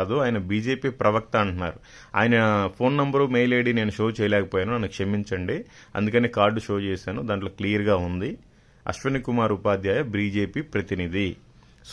కాదు ఆయన బీజేపీ ప్రవక్త అంటున్నారు ఆయన ఫోన్ నంబరు మెయిల్ ఐడి నేను షో చేయలేకపోయాను నన్ను క్షమించండి అందుకని కార్డు షో చేశాను దాంట్లో క్లియర్గా ఉంది అశ్విని కుమార్ ఉపాధ్యాయ బీజేపీ ప్రతినిధి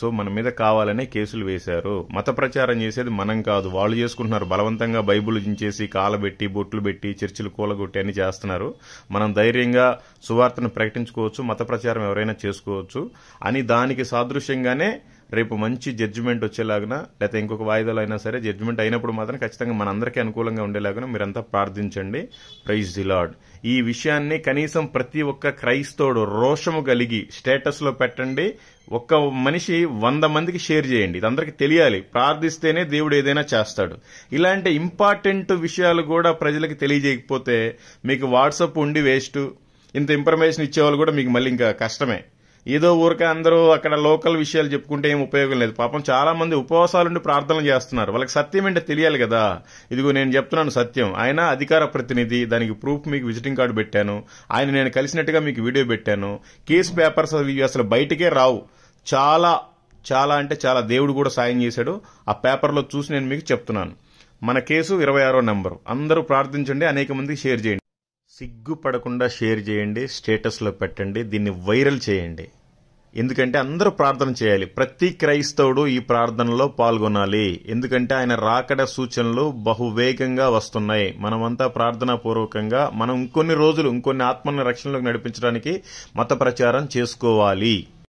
సో మన మీద కావాలనే కేసులు వేశారు మత ప్రచారం చేసేది మనం కాదు వాళ్ళు చేసుకుంటున్నారు బలవంతంగా బైబుల్ దించేసి కాలబెట్టి బొట్లు పెట్టి చర్చిలు కూలగొట్టి అని చేస్తున్నారు మనం ధైర్యంగా సువార్తను ప్రకటించుకోవచ్చు మత ప్రచారం ఎవరైనా చేసుకోవచ్చు అని దానికి సాదృశ్యంగానే రేపు మంచి జడ్జిమెంట్ వచ్చేలాగా లేకపోతే ఇంకొక వాయిదాలు అయినా సరే జడ్జిమెంట్ అయినప్పుడు మాత్రం ఖచ్చితంగా మనందరికీ అనుకూలంగా ఉండేలాగా మీరంతా ప్రార్థించండి ప్రైజ్ ది లాడ్ ఈ విషయాన్ని కనీసం ప్రతి ఒక్క క్రైస్తవుడు రోషము కలిగి స్టేటస్లో పెట్టండి ఒక్క మనిషి వంద మందికి షేర్ చేయండి ఇది అందరికీ తెలియాలి ప్రార్థిస్తేనే దేవుడు ఏదైనా చేస్తాడు ఇలాంటి ఇంపార్టెంట్ విషయాలు కూడా ప్రజలకు తెలియజేయకపోతే మీకు వాట్సప్ ఉండి వేస్ట్ ఇంత ఇన్ఫర్మేషన్ ఇచ్చేవాళ్ళు కూడా మీకు మళ్ళీ ఇంకా కష్టమే ఏదో ఊరికే అందరూ అక్కడ లోకల్ విషయాలు చెప్పుకుంటే ఏం ఉపయోగం లేదు పాపం చాలా మంది ఉపవాసాలుండి ప్రార్థనలు చేస్తున్నారు వాళ్ళకి సత్యం ఏంటో తెలియాలి కదా ఇదిగో నేను చెప్తున్నాను సత్యం ఆయన అధికార ప్రతినిధి దానికి ప్రూఫ్ మీకు విజిటింగ్ కార్డు పెట్టాను ఆయన నేను కలిసినట్టుగా మీకు వీడియో పెట్టాను కేసు పేపర్స్ అవి అసలు బయటకే రావు చాలా చాలా అంటే చాలా దేవుడు కూడా సాయం చేశాడు ఆ పేపర్లో చూసి నేను మీకు చెప్తున్నాను మన కేసు ఇరవై ఆరో నెంబరు అందరూ ప్రార్థించండి అనేక మందికి షేర్ చేయండి సిగ్గుపడకుండా షేర్ చేయండి స్టేటస్లో పెట్టండి దీన్ని వైరల్ చేయండి ఎందుకంటే అందరూ ప్రార్థన చేయాలి ప్రతి క్రైస్తవుడు ఈ ప్రార్థనలో పాల్గొనాలి ఎందుకంటే ఆయన రాకడ సూచనలు బహువేగంగా వస్తున్నాయి మనమంతా ప్రార్థనాపూర్వకంగా మనం ఇంకొన్ని రోజులు ఇంకొన్ని ఆత్మని రక్షణలోకి నడిపించడానికి మత ప్రచారం చేసుకోవాలి